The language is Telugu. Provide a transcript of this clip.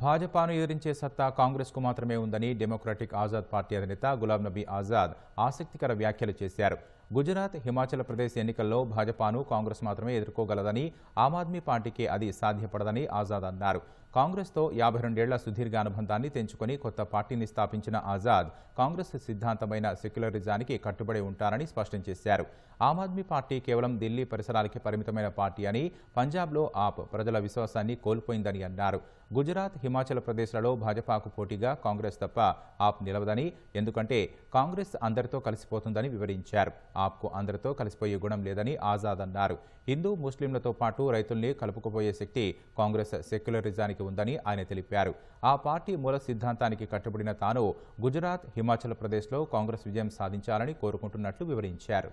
భాజపాను ఎదిరించే సత్తా కాంగ్రెస్కు మాత్రమే ఉందని డెమోక్రటిక్ ఆజాద్ పార్టీ అధినేత గులాం నబీ ఆజాద్ ఆసక్తికర వ్యాఖ్యలు చేశారు గుజరాత్ హిమాచల్ ప్రదేశ్ ఎన్నికల్లో భాజపాను కాంగ్రెస్ మాత్రమే ఎదుర్కోగలదని ఆమ్ ఆద్మీ పార్టీకి అది సాధ్యపడదని ఆజాద్ అన్నారు కాంగ్రెస్తో యాభై రెండేళ్ల సుదీర్ఘ అనుబంధాన్ని తెంచుకొని కొత్త పార్టీని స్థాపించిన ఆజాద్ కాంగ్రెస్ సిద్ధాంతమైన సెక్యులరిజానికి కట్టుబడి ఉంటారని స్పష్టం చేశారు ఆమ్ ఆద్మీ పార్టీ కేవలం ఢిల్లీ పరిసరాలకి పరిమితమైన పార్టీ అని పంజాబ్లో ఆప్ ప్రజల విశ్వాసాన్ని కోల్పోయిందని అన్నారు గుజరాత్ హిమాచల్ ప్రదేశ్లలో భాజపాకు పోటీగా కాంగ్రెస్ తప్ప ఆప్ నిలవదని ఎందుకంటే కాంగ్రెస్ అందరితో కలిసిపోతుందని వివరించారు ఆప్కు అందరితో కలిసిపోయే గుణం లేదని ఆజాద్ అన్నారు హిందూ ముస్లింలతో పాటు రైతుల్ని కలుపుకుపోయే శక్తి కాంగ్రెస్ సెక్యులరిజానికి ఉందని ఆయన తెలిపారు ఆ పార్టీ మూల సిద్ధాంతానికి కట్టుబడిన తాను గుజరాత్ హిమాచల్ ప్రదేశ్లో కాంగ్రెస్ విజయం సాధించాలని కోరుకుంటున్నట్లు వివరించారు